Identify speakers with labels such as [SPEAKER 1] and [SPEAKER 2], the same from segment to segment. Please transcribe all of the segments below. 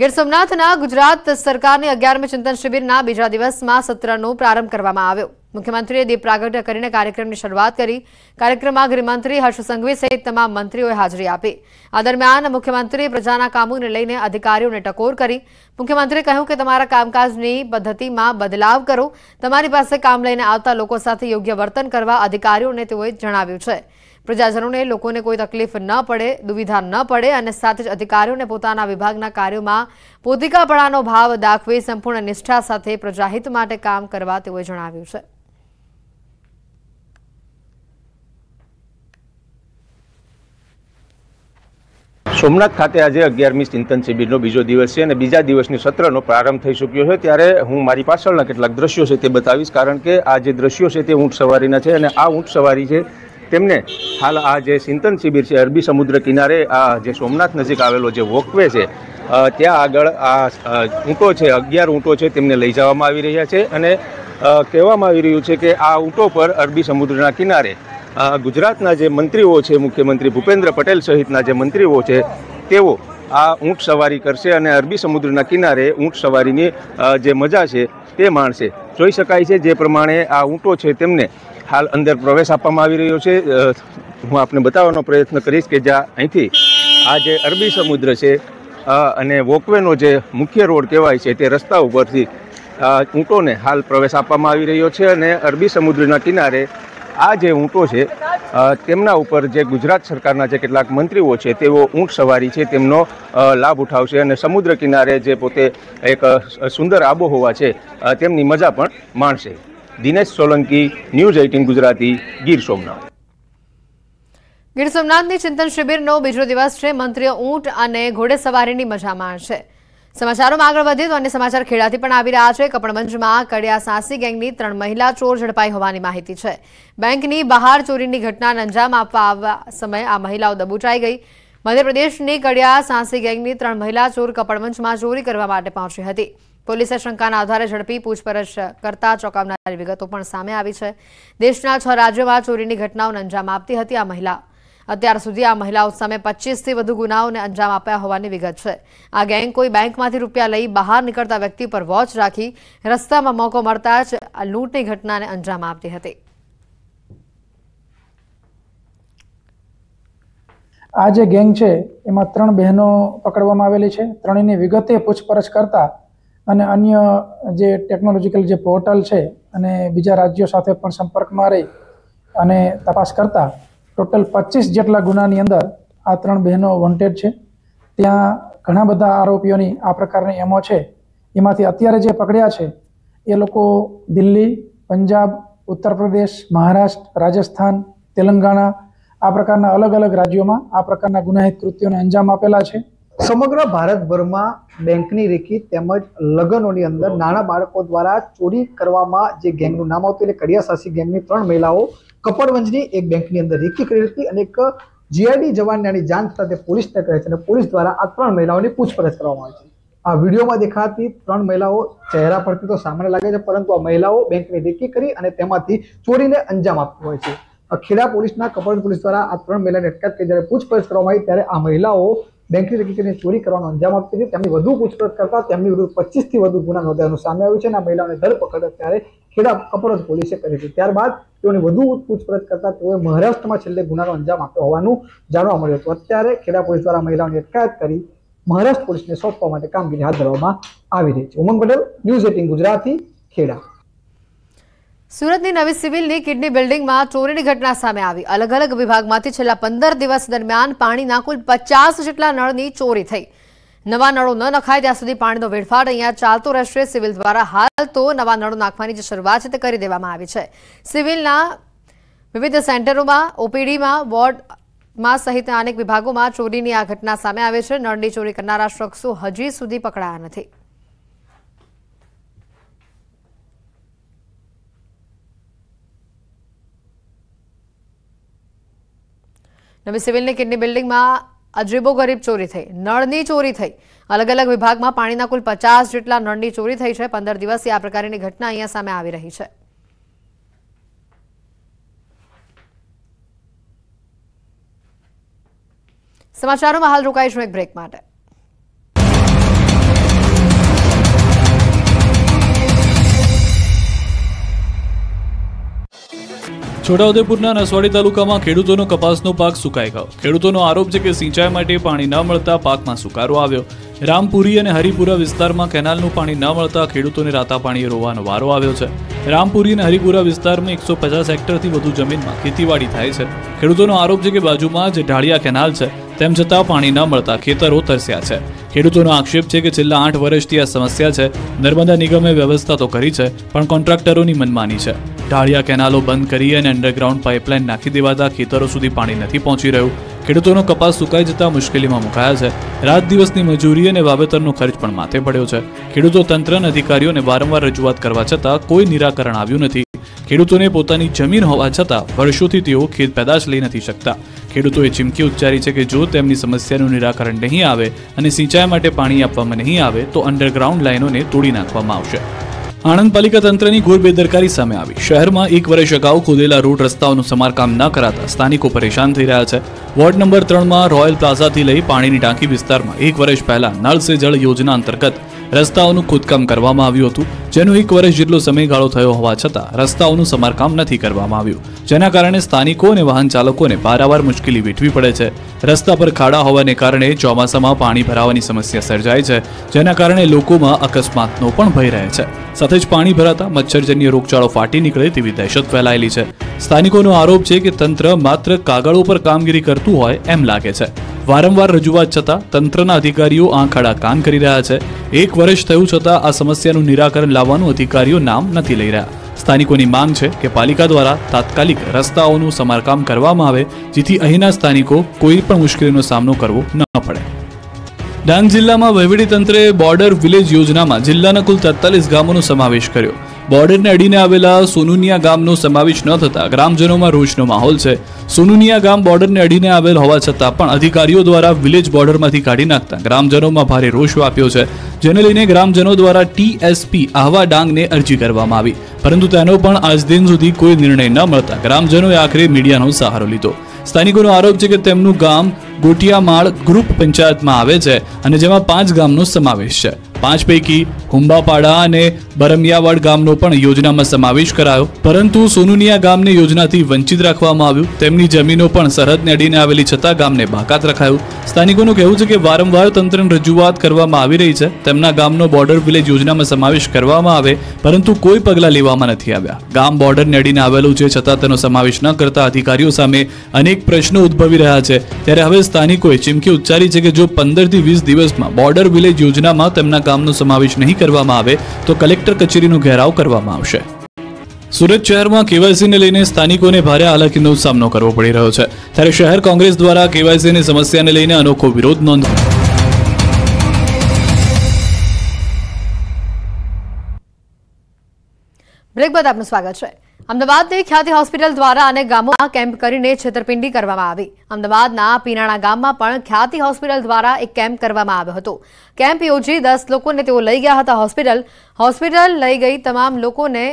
[SPEAKER 1] ગીર સોમનાથના ગુજરાત સરકારની અગિયારમી ચિંતન શિબિરના બીજા દિવસમાં સત્રનો પ્રારંભ કરવામાં આવ્યો મુખ્યમંત્રીએ દીપ પ્રાગટ્ય કરીને કાર્યક્રમની શરૂઆત કરી કાર્યક્રમમાં ગૃહમંત્રી હર્ષ સંઘવી સહિત તમામ મંત્રીઓએ હાજરી આપી આ દરમિયાન મુખ્યમંત્રીએ પ્રજાના કામોને લઈને અધિકારીઓને ટકોર કરી મુખ્યમંત્રીએ કહ્યું કે તમારા કામકાજની પદ્ધતિમાં બદલાવ કરો તમારી પાસે કામ લઈને આવતા લોકો સાથે યોગ્ય વર્તન કરવા અધિકારીઓને તેઓએ જણાવ્યું છે પ્રજાજનોને લોકોને કોઈ તકલીફ ન પડે દુવિધા ન પડે અને સાથે જ અધિકારીઓને પોતાના વિભાગના કાર્યોમાં પોતિકાપણાનો ભાવ દાખવી સંપૂર્ણ નિષ્ઠા સાથે પ્રજાહિત માટે કામ કરવા તેઓએ જણાવ્યું છે
[SPEAKER 2] સોમનાથ ખાતે આજે અગિયારમી ચિંતન શિબિરનો બીજો દિવસ છે અને બીજા દિવસની સત્રનો પ્રારંભ થઈ ચૂક્યો છે ત્યારે હું મારી પાછળના કેટલાક દ્રશ્યો છે તે બતાવીશ કારણ કે આ જે દ્રશ્યો છે તે ઊંટ સવારીના છે અને આ ઊંટ સવારી છે તેમને હાલ આ જે ચિંતન શિબિર છે અરબી સમુદ્ર કિનારે આ જે સોમનાથ નજીક આવેલો જે વોકવે છે ત્યાં આગળ આ ઊંટો છે અગિયાર ઊંટો છે તેમને લઈ જવામાં આવી રહ્યા છે અને કહેવામાં આવી રહ્યું છે કે આ ઊંટો પર અરબી સમુદ્રના કિનારે ગુજરાતના જે મંત્રીઓ છે મુખ્યમંત્રી ભૂપેન્દ્ર પટેલ સહિતના જે મંત્રીઓ છે તેઓ આ ઊંટ સવારી કરશે અને અરબી સમુદ્રના કિનારે ઊંટ સવારીની જે મજા છે તે માણશે જોઈ શકાય છે જે પ્રમાણે આ ઊંટો છે તેમને હાલ અંદર પ્રવેશ આપવામાં આવી રહ્યો છે હું આપને બતાવવાનો પ્રયત્ન કરીશ કે જ્યાં અહીંથી આ જે અરબી સમુદ્ર છે અને વોકવેનો જે મુખ્ય રોડ કહેવાય છે તે રસ્તા ઉપરથી ઊંટોને હાલ પ્રવેશ આપવામાં આવી રહ્યો છે અને અરબી સમુદ્રના કિનારે આ જે ઊંટો છે તેમના ઉપર જે ગુજરાત સરકારના જે કેટલાક મંત્રીઓ છે તેઓ ઊંટ સવારી છે તેમનો લાભ ઉઠાવશે અને સમુદ્ર કિનારે જે પોતે એક સુંદર આબોહવા છે તેમની મજા પણ માણશે દિનેશ સોલંકી ન્યૂઝ એઇટીન ગુજરાતી ગીર સોમનાથ
[SPEAKER 1] ગીર સોમનાથની ચિંતન શિબિરનો બીજો દિવસ છે મંત્રીઓ ઊંટ અને ઘોડેસવારીની મજા માણશે સમાચારોમાં આગળ વધીએ તો અન્ય સમાચાર ખેડાથી પણ આવી રહ્યા છે કપડમંજમાં કડિયા સાસી ગેંગની ત્રણ મહિલા ચોર ઝડપાઈ હોવાની માહિતી છે બેંકની બહાર ચોરીની ઘટનાને અંજામ આપવા આવવા સમયે આ મહિલાઓ દબુચાઈ ગઈ મધ્યપ્રદેશની કડિયા સાસી ગેંગની ત્રણ મહિલા ચોર કપડમંચમાં ચોરી કરવા માટે પહોંચી હતી પોલીસે શંકાના આધારે ઝડપી પૂછપરછ કરતા ચોંકાવનારી વિગતો પણ સામે આવી છે દેશના છ રાજ્યોમાં ચોરીની ઘટનાઓને અંજામ આપતી હતી આ મહિલા અત્યાર સુધી આ મહિલાઓ સામે પચીસથી વધુ ગુનાઓને અંજામ આપ્યા હોવાની વિગત છે આ ગેંગ કોઈ બેંકમાંથી રૂપિયા લઈ બહાર નીકળતા વ્યક્તિ પર વોચ રાખી રસ્તામાં મોકો મળતા જ આ લૂંટની ઘટનાને અંજામ આપતી હતી
[SPEAKER 3] આ જે ગેંગ છે એમાં ત્રણ બહેનો પકડવામાં આવેલી છે ત્રણેયની વિગતે પૂછપરછ કરતાં અને અન્ય જે ટેકનોલોજીકલ જે પોર્ટલ છે અને બીજા રાજ્યો સાથે પણ સંપર્કમાં રહી અને તપાસ કરતા ટોટલ પચીસ જેટલા ગુનાની અંદર આ ત્રણ બહેનો વોન્ટેડ છે ત્યાં ઘણા બધા આરોપીઓની આ પ્રકારની એમો છે એમાંથી અત્યારે જે પકડ્યા છે એ લોકો દિલ્હી પંજાબ ઉત્તર પ્રદેશ મહારાષ્ટ્ર રાજસ્થાન તેલંગાણા આ પ્રકારના અલગ અલગ રાજ્યોમાં આ પ્રકારના ગુનાહિત કૃત્યોને અંજામ આપેલા છે સમગ્ર
[SPEAKER 4] ભારતભરમાં બેંકની રેખી તેમજ લગ્નોની અંદર નાના બાળકો દ્વારા ચોરી કરવામાં જે ગેંગનું નામ આવતું એટલે કડિયાશાસી ગેંગની ત્રણ મહિલાઓ કપડવંજની એક બેંકની અંદર રેખી કરી હતી અને એક જીઆઈડી જવાન આની જાણ થતાં તે પોલીસને કહે છે અને પોલીસ દ્વારા આ ત્રણ મહિલાઓની પૂછપરછ કરવામાં આવે છે આ વિડીયોમાં દેખાતી ત્રણ મહિલાઓ ચહેરા પરથી તો સામાન્ય લાગે છે પરંતુ આ મહિલાઓ બેંકને રેકી કરી અને તેમાંથી ચોરીને અંજામ આપતું હોય છે ખેડા પોલીસના કપડવંજ પોલીસ દ્વારા આ ત્રણ મહિલાને અટકાયત કરી જ્યારે પૂછપરછ કરવામાં આવી ત્યારે આ મહિલાઓ બેંકની હકીકતની ચોરી કરવાનો અંજામ આપતી હતી તેમની વધુ પૂછપરછ કરતા તેમની વિરુદ્ધ પચીસથી વધુ ગુના નોંધાયાનું સામે આવ્યું છે અને આ મહિલાઓને ધરપકડ અત્યારે ખેડા કપડવંજ પોલીસે કરી હતી ત્યારબાદ તેઓની વધુ પૂછપરછ કરતા તેઓએ મહારાષ્ટ્રમાં છેલ્લે ગુનાનો અંજામ આપ્યો હોવાનું જાણવા મળ્યું હતું અત્યારે ખેડા પોલીસ દ્વારા મહિલાઓની અટકાયત કરી મહારાષ્ટ્ર પોલીસને સોંપવા માટે કામગીરી હાથ ધરવામાં આવી રહી છે ઉમંગ પટેલ ન્યૂઝ એટીન ગુજરાતી ખેડા
[SPEAKER 1] સુરતની નવી સિવિલની કિડની બિલ્ડિંગમાં ચોરીની ઘટના સામે આવી અલગ અલગ વિભાગમાંથી છેલ્લા પંદર દિવસ દરમિયાન પાણીના કુલ પચાસ જેટલા નળની ચોરી થઈ નવા નળો ન નખાય ત્યાં સુધી પાણીનો વેડફાટ અહીંયા ચાલતો રહેશે સિવિલ દ્વારા હાલ તો નવા નળો નાખવાની જે શરૂઆત છે તે કરી દેવામાં આવી છે સિવિલના વિવિધ સેન્ટરોમાં ઓપીડીમાં વોર્ડમાં સહિત અનેક વિભાગોમાં ચોરીની આ ઘટના સામે આવે છે નળની ચોરી કરનારા શખ્સો હજી સુધી પકડાયા નથી નવી સિવિલની કિડની બિલ્ડિંગમાં અજીબો ગરીબ ચોરી થઈ નળની ચોરી થઈ અલગ અલગ વિભાગમાં પાણીના કુલ પચાસ જેટલા નળની ચોરી થઈ છે પંદર દિવસથી આ પ્રકારની ઘટના અહીંયા સામે આવી રહી છે સમાચારોમાં હાલ રોકાઈશું એક બ્રેક માટે
[SPEAKER 3] છોટાઉદેપુરના નસવાડી તાલુકામાં ખેડૂતોનો કપાસનો પાક સુકાઈ ગયો ખેડૂતોનો આરોપ છે કે સિંચાઈ માટે પાણી ન મળતા પાકમાં સુકારો આવ્યો રામપુરી અને હરિપુરા વિસ્તારમાં કેનાલનું પાણી ન મળતા ખેડૂતોને રાતા પાણીએ રોવાનો વારો આવ્યો છે રામપુરી અને હરિપુરા વિસ્તારમાં એકસો પચાસ હેક્ટરથી વધુ જમીનમાં ખેતીવાડી થાય છે ખેડૂતોનો આરોપ છે કે બાજુમાં જ ઢાળિયા કેનાલ છે તેમ છતાં પાણી ન મળતા ખેતરો તરસ્યા છે ખેડૂતોનો આક્ષેપ છે કે છેલ્લા આઠ વર્ષથી આ સમસ્યા છે નર્મદા નિગમે વ્યવસ્થા તો કરી છે પણ કોન્ટ્રાક્ટરોની મનમાની છે ઢાળિયા કેનાલો બંધ કરી અને અંડરગ્રાઉન્ડ પાઇપલાઇન નાખી દેવાતા ખેતરો સુધી પાણી નથી પહોંચી રહ્યું ખેડૂતોનો કપાસ સુકાઈ જતા મુશ્કેલીમાં મુકાયા છે રાત દિવસની મજૂરી અને વાવેતરનો ખર્ચ પણ માથે પડ્યો છે ખેડૂતો તંત્ર અને અધિકારીઓને વારંવાર રજૂઆત કરવા છતાં કોઈ નિરાકરણ આવ્યું નથી ખેડૂતોને પોતાની જમીન હોવા છતાં વર્ષોથી તેઓ ખેત પેદાશ લઈ નથી શકતા ખેડૂતોએ ચીમકી ઉચ્ચારી છે કે જો તેમની સમસ્યાનું નિરાકરણ નહીં આવે અને સિંચાઈ માટે પાણી આપવામાં નહીં આવે તો અંડરગ્રાઉન્ડ લાઇનોને તોડી નાખવામાં આવશે આણંદ પાલિકા તંત્રની ઘોર બેદરકારી સામે આવી શહેરમાં એક વર્ષ અગાઉ ખોદેલા રોડ રસ્તાઓનું સમારકામ ન કરાતા સ્થાનિકો પરેશાન થઈ રહ્યા છે વોર્ડ નંબર ત્રણમાં રોયલ પ્લાઝાથી લઈ પાણીની ટાંકી વિસ્તારમાં એક વર્ષ પહેલા નળ સે જળ યોજના અંતર્ગત રસ્તાઓનું ખોદકામ કરવામાં આવ્યું હતું જેનો એક વર્ષ જેટલો સમયગાળો થયો હોવા છતાં રસ્તાઓનું સમારકામ નથી કરવામાં આવ્યું જેના કારણે સ્થાનિકો અને વાહન ચાલકોને પારાવાર મુશ્કેલી વેઠવી પડે છે રસ્તા પર ખાડા હોવાને કારણે ચોમાસામાં પાણી ભરાવાની સમસ્યા સર્જાય છે જેના કારણે લોકોમાં અકસ્માતનો પણ ભય રહે છે સાથે જ પાણી ભરાતા મચ્છરજન્ય રોગચાળો ફાટી નીકળે તેવી દહેશત ફેલાયેલી છે સ્થાનિકોનો આરોપ છે કે તંત્ર માત્ર કાગળો પર કામગીરી કરતું હોય એમ લાગે છે વારંવાર રજૂઆત છતાં તંત્રના અધિકારીઓ આંખાડા કામ કરી રહ્યા છે એક વર્ષ થયું છતાં આ સમસ્યાનું નિરાકરણ લાવવાનું અધિકારીઓ નામ નથી લઈ રહ્યા સ્થાનિકોની માંગ છે કે પાલિકા દ્વારા તાત્કાલિક રસ્તાઓનું સમારકામ કરવામાં આવે જેથી અહીંના સ્થાનિકો કોઈ પણ મુશ્કેલીનો સામનો કરવો ન પડે ડાંગ જિલ્લામાં તંત્રે બોર્ડર વિલેજ યોજનામાં જિલ્લાના કુલ તેતાલીસ ગામોનો સમાવેશ કર્યો બોર્ડરને અડીને આવેલા સોનુનિયા ગામનો સમાવેશ ન થતા ગ્રામજનોમાં રોષનો માહોલ છે સોનુનિયા ગામ બોર્ડરને અડીને આવેલ હોવા છતાં પણ અધિકારીઓ દ્વારા વિલેજ બોર્ડરમાંથી કાઢી નાખતા ગ્રામજનોમાં ભારે રોષ વ્યાપ્યો છે જેને લઈને ગ્રામજનો દ્વારા ટીએસપી આહવા ડાંગને અરજી કરવામાં આવી પરંતુ તેનો પણ આજ દિન સુધી કોઈ નિર્ણય ન મળતા ગ્રામજનોએ આખરે મીડિયાનો સહારો લીધો સ્થાનિકોનો આરોપ છે કે તેમનું ગામ ગોટિયામાળ ગ્રુપ પંચાયતમાં આવે છે અને જેમાં પાંચ ગામનો સમાવેશ છે પાંચ પૈકી કુંભાપાડા અને બરમિયાવાડ ગામનો પણ યોજનામાં સમાવેશ કરાયો પરંતુ સોનુનિયા ગામને યોજનાથી વંચિત રાખવામાં આવ્યું તેમની જમીનો પણ સરહદને અડીને આવેલી છતાં ગામને બાકાત રખાયું સ્થાનિકોનું કહેવું છે કે વારંવાર તંત્રને રજૂઆત કરવામાં આવી રહી છે તેમના ગામનો બોર્ડર વિલેજ યોજનામાં સમાવેશ કરવામાં આવે પરંતુ કોઈ પગલાં લેવામાં નથી આવ્યા ગામ બોર્ડરને અડીને આવેલું છે છતાં તેનો સમાવેશ ન કરતા અધિકારીઓ સામે અનેક પ્રશ્નો ઉદ્ભવી રહ્યા છે ત્યારે હવે સ્થાનિકોએ ચીમકી ઉચ્ચારી છે કે જો પંદરથી વીસ દિવસમાં બોર્ડર વિલેજ યોજનામાં તેમના કામનો સમાવેશ નહીં કરવામાં આવે તો કલેક્ટર કચેરીનો ઘેરાવ કરવામાં આવશે સુરત શહેરમાં કેવાયસીને લઈને સ્થાનિકોને ભારે હાલાકીનો સામનો કરવો પડી રહ્યો છે ત્યારે શહેર કોંગ્રેસ દ્વારા કેવાયસીની સમસ્યાને લઈને અનોખો વિરોધ નોંધ
[SPEAKER 1] બ્રેક બાદ આપનું સ્વાગત છે અમદાવાદની ખ્યાતિ હોસ્પિટલ દ્વારા અને ગામોમાં કેમ્પ કરીને છેતરપિંડી કરવામાં આવી અમદાવાદના પીનાણા ગામમાં પણ ખ્યાતિ હોસ્પિટલ દ્વારા એક કેમ્પ કરવામાં આવ્યો હતો કેમ્પ યોજી દસ લોકોને તેઓ લઈ ગયા હતા હોસ્પિટલ હોસ્પિટલ લઈ ગઈ તમામ લોકોને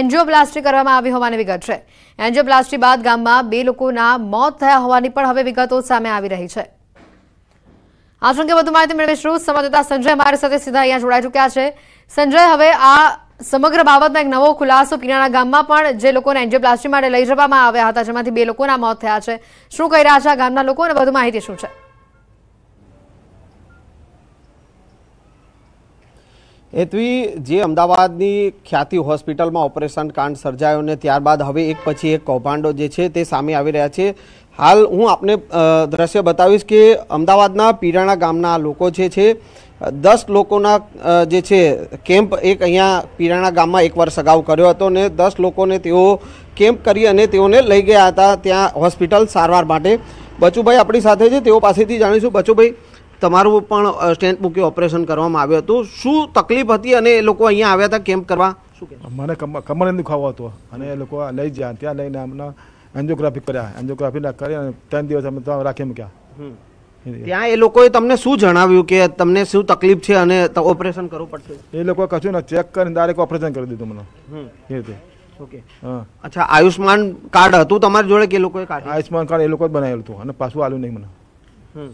[SPEAKER 1] એન્જિયોપ્લાસ્ટી કરવામાં આવી હોવાની વિગત છે એન્જિયોપ્લાસ્ટી બાદ ગામમાં બે લોકોના મોત થયા હોવાની પણ હવે વિગતો સામે આવી રહી છે આ અંગે વધુ માહિતી મેળવીશું સંવાદદાતા સંજય અમારી સાથે સીધા અહીંયા જોડાઈ ચૂક્યા છે સંજય હવે આ સમગ્ર બાબતનો એક નવો ખુલાસો પીનાળા ગામમાં પણ જે લોકોને એન્જિયોપ્લાસ્ટી માટે લઈ જવામાં આવ્યા હતા જેમાંથી બે લોકોના મોત થયા છે શું કહી રહ્યા છે આ ગામના લોકો અને વધુ માહિતી શું છે
[SPEAKER 4] એતવી જે અમદાવાદની ખ્યાતિ હોસ્પિટલમાં ઓપરેશન કાંડ સર્જાયો અને ત્યારબાદ હવે એક પછી એક કૌભાંડો જે છે તે સામે આવી રહ્યા છે હાલ હું આપને દ્રશ્ય બતાવીશ કે અમદાવાદના પીરાણા ગામના લોકો જે છે દસ લોકોના જે છે કેમ્પ એક અહીંયા પીરાણા ગામમાં એક વર્ષ અગાઉ કર્યો હતો ને દસ લોકોને તેઓ કેમ્પ કરી અને તેઓને લઈ ગયા હતા ત્યાં હોસ્પિટલ સારવાર માટે બચુભાઈ આપણી સાથે છે તેઓ પાસેથી જાણીશું બચુભાઈ તમારું પણ સ્ટેન્ટ મૂકી ઓપરેશન કરવામાં આવ્યું હતું શું તકલીફ હતી અને એ લોકો અહીંયા આવ્યા હતા કેમ્પ કરવા શું મને કમર દુખાવો હતો અને એ લોકો લઈ જ્યાં ત્યાં લઈને આમના એન્જિયોગ્રાફી કર્યા એન્જિયોગ્રાફી કરી અને ત્રણ દિવસ અમે ત્યાં રાખી મૂક્યા ત્યાં એ લોકોએ તમને શું જણાવ્યું કે તમને શું તકલીફ છે અને ઓપરેશન કરવું પડશે એ લોકો કશું ને ચેક કરીને ડાયરેક્ટ ઓપરેશન કરી દીધું મને એ રીતે ઓકે અચ્છા આયુષ્માન કાર્ડ હતું તમારી જોડે કે એ લોકોએ કાર્ડ આયુષ્માન કાર્ડ એ લોકો જ બનાવેલું હતું અને પાછું આવ્યું નહીં
[SPEAKER 1] મને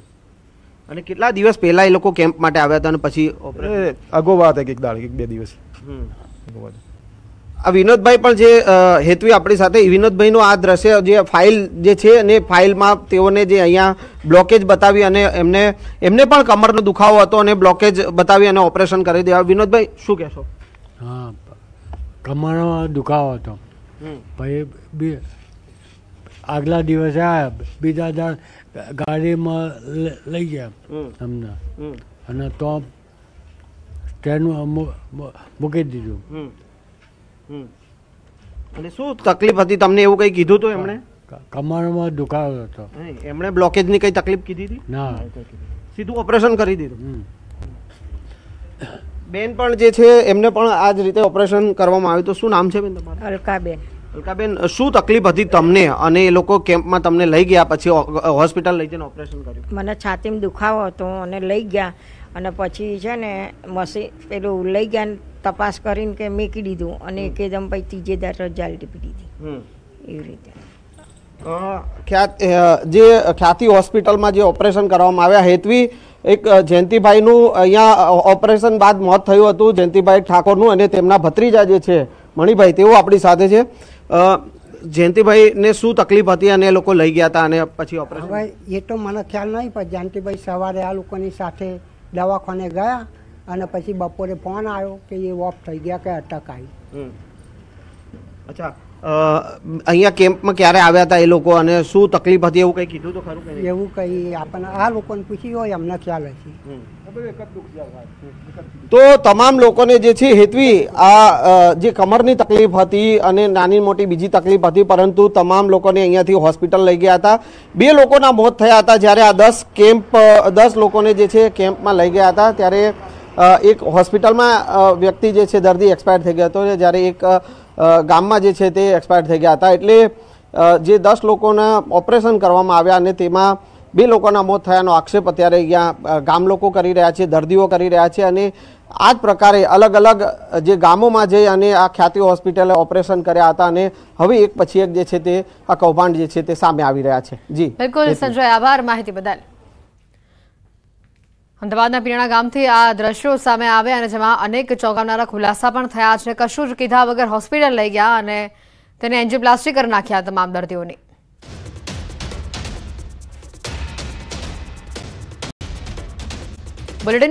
[SPEAKER 4] અને કેટલા દિવસ પહેલા એ લોકો કેમ્પ માટે આવ્યા હતા અને પછી અગોવા હતા એક દાડ એક બે દિવસ હમ આ વિનોદભાઈ પણ જે હેતવી આપણી સાથે વિનોદભાઈનું આ દ્રશ્ય જે ફાઇલ જે છે અને ફાઇલમાં તેઓને જે અહીંયા બ્લોકેજ બતાવી અને એમને એમને પણ કમરનો દુખાવો હતો અને બ્લોકેજ બતાવી અને ઓપરેશન કરી દેવા વિનોદભાઈ શું કહેશો હા
[SPEAKER 3] કમરનો દુખાવો હતો ભાઈ આગલા દિવસે આવ્યા બીજા દાડ ગાડીમાં લઈ ગયા અમને અને તો ટ્રેનમાં મૂકી દીધું
[SPEAKER 4] અને શું તકલીફ હતી તમને એવું કંઈ કીધું હતું એમણે
[SPEAKER 3] કમરમાં દુખાવો હતો
[SPEAKER 4] એમણે બ્લોકેજની કંઈ તકલીફ કીધી હતી ના સીધું ઓપરેશન કરી દીધું બેન પણ જે છે એમને પણ આ જ રીતે ઓપરેશન કરવામાં આવ્યું તો શું નામ છે બેન તમારું અલકાબેન અલકાબેન શું તકલીફ હતી તમને અને એ લોકો કેમ્પમાં તમને લઈ ગયા પછી હોસ્પિટલ લઈ જઈને ઓપરેશન કર્યું
[SPEAKER 1] મને છાતીમાં દુખાવો હતો અને લઈ ગયા અને પછી છે ને મશીન પેલું લઈ ગયા તપાસ કરીને કે મેકી દીધું અને એકદમ પછી ત્રીજે દાર રજાલ ટીપી દીધી એવી રીતે
[SPEAKER 4] જે ખ્યાતિ હોસ્પિટલમાં જે ઓપરેશન કરવામાં આવ્યા હેતવી એક જયંતિભાઈનું અહીંયા ઓપરેશન બાદ મોત થયું હતું જયંતિભાઈ ઠાકોરનું અને તેમના ભત્રીજા જે છે મણિભાઈ તેઓ આપણી સાથે છે જયંતિભાઈને શું તકલીફ હતી અને એ લોકો લઈ ગયા હતા અને પછી ઓપરેશન હવે એ તો મને ખ્યાલ નહીં પણ જયંતિભાઈ સવારે આ લોકોની સાથે દવાખાને ગયા અને પછી બપોરે ફોન આવ્યો કે એ ઓફ થઈ ગયા કે અટક આવી અચ્છા અહીંયા કેમ્પમાં ક્યારે આવ્યા હતા એ લોકો અને શું તકલીફ હતી એવું કંઈ કીધું તો ખરું કંઈ એવું કંઈ આપણને આ લોકોને પૂછી હોય અમને ખ્યાલ હશે તો તમામ લોકોને જે છે હેતવી આ જે કમરની તકલીફ હતી અને નાની મોટી બીજી તકલીફ હતી પરંતુ તમામ લોકોને અહીંયાથી હોસ્પિટલ લઈ ગયા હતા બે લોકોના મોત થયા હતા જ્યારે આ દસ કેમ્પ દસ લોકોને જે છે કેમ્પમાં લઈ ગયા હતા ત્યારે એક હોસ્પિટલમાં વ્યક્તિ જે છે દર્દી એક્સપાયર થઈ ગયો હતો જ્યારે એક ગામમાં જે છે તે એક્સપાયર થઈ ગયા હતા એટલે જે દસ લોકોના ઓપરેશન કરવામાં આવ્યા અને તેમાં બે લોકોના મોત થયાનો આક્ષેપ અત્યારે અહીંયા ગામ લોકો કરી રહ્યા છે દર્દીઓ કરી રહ્યા છે અને આ જ પ્રકારે અલગ અલગ જે ગામોમાં જઈ અને આ ખ્યાતિ હોસ્પિટલે ઓપરેશન કર્યા હતા અને હવે એક પછી એક જે છે તે આ કૌભાંડ જે છે તે સામે આવી રહ્યા છે
[SPEAKER 1] જી બિલકુલ સંજય આભાર માહિતી બદલ અમદાવાદના પીણા ગામથી આ દ્રશ્યો સામે આવ્યા અને જેમાં અનેક ચોંકાવનારા ખુલાસા પણ થયા છે કશું જ કીધા વગર હોસ્પિટલ લઈ ગયા અને તેને એન્જિયોપ્લાસ્ટી કરી નાખ્યા તમામ દર્દીઓની બુલેટિન